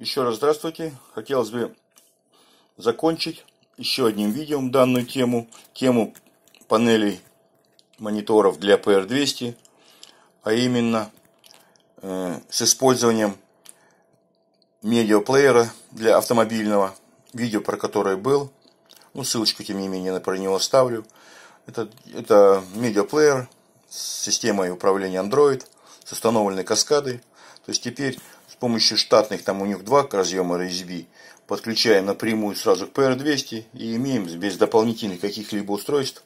Еще раз здравствуйте. Хотелось бы закончить еще одним видео данную тему. Тему панелей мониторов для PR200. А именно э, с использованием медиаплеера для автомобильного. Видео про которое был. Ну, ссылочку, тем не менее, на про него оставлю. Это, это медиаплеер с системой управления Android, с установленной каскадой. То есть теперь помощью штатных, там у них два разъема RSB, подключаем напрямую сразу к PR200 и имеем без дополнительных каких-либо устройств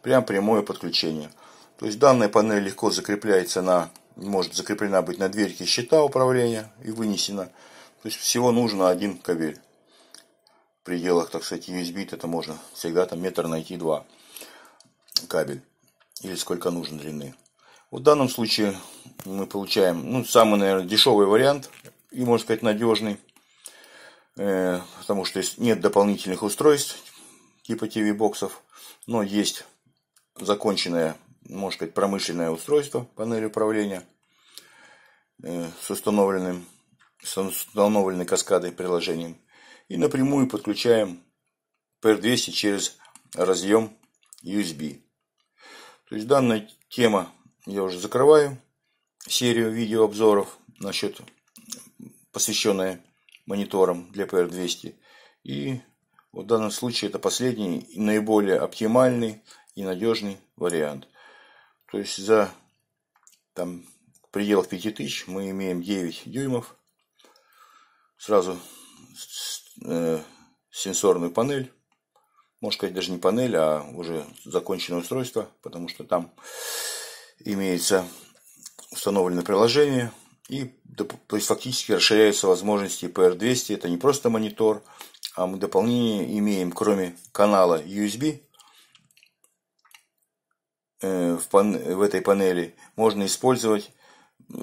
прям прямое подключение. То есть данная панель легко закрепляется на, может закреплена быть на дверке щита управления и вынесена. То есть всего нужно один кабель. В пределах, так сказать, USB это можно всегда там метр найти два кабель. Или сколько нужно длины. В данном случае мы получаем ну, самый, наверное, дешевый вариант и, можно сказать, надежный, э, потому что нет дополнительных устройств типа TV-боксов, но есть законченное, можно сказать, промышленное устройство, панель управления э, с установленным с установленной каскадой приложением. И напрямую подключаем PR200 через разъем USB. То есть данная тема я уже закрываю серию видеообзоров насчет посвященная мониторам для PR200. И в данном случае это последний и наиболее оптимальный и надежный вариант. То есть за там, пределах 5000 мы имеем 9 дюймов. Сразу э, сенсорную панель. Можно сказать, даже не панель, а уже законченное устройство, потому что там имеется установлено приложение, и то есть фактически расширяются возможности PR200. Это не просто монитор, а мы в дополнение имеем, кроме канала USB, э, в, в этой панели можно использовать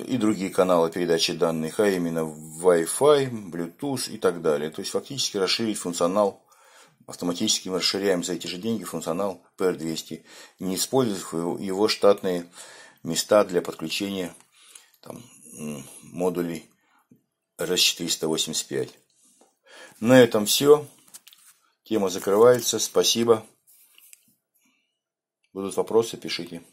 и другие каналы передачи данных, а именно Wi-Fi, Bluetooth и так далее. То есть фактически расширить функционал Автоматически мы расширяем за эти же деньги функционал PR200, не используя его штатные места для подключения там, модулей RS485. На этом все. Тема закрывается. Спасибо. Будут вопросы, пишите.